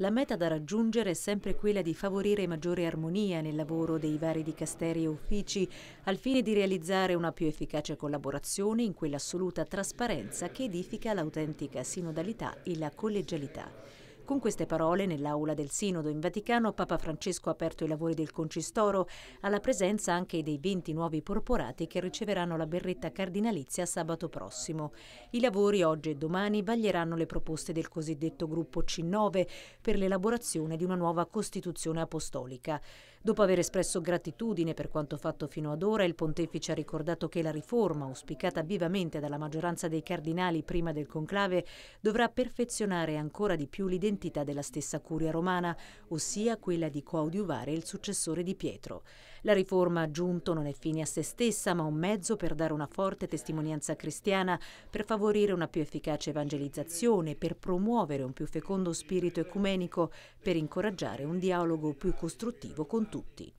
La meta da raggiungere è sempre quella di favorire maggiore armonia nel lavoro dei vari dicasteri e uffici, al fine di realizzare una più efficace collaborazione in quell'assoluta trasparenza che edifica l'autentica sinodalità e la collegialità. Con queste parole, nell'aula del Sinodo in Vaticano, Papa Francesco ha aperto i lavori del Concistoro, alla presenza anche dei 20 nuovi porporati che riceveranno la berretta cardinalizia sabato prossimo. I lavori oggi e domani vaglieranno le proposte del cosiddetto gruppo C9 per l'elaborazione di una nuova Costituzione apostolica. Dopo aver espresso gratitudine per quanto fatto fino ad ora, il pontefice ha ricordato che la riforma, auspicata vivamente dalla maggioranza dei cardinali prima del conclave, dovrà perfezionare ancora di più l'identità l'identità della stessa curia romana, ossia quella di coadiuvare il successore di Pietro. La riforma a Giunto non è fine a se stessa, ma un mezzo per dare una forte testimonianza cristiana, per favorire una più efficace evangelizzazione, per promuovere un più fecondo spirito ecumenico, per incoraggiare un dialogo più costruttivo con tutti.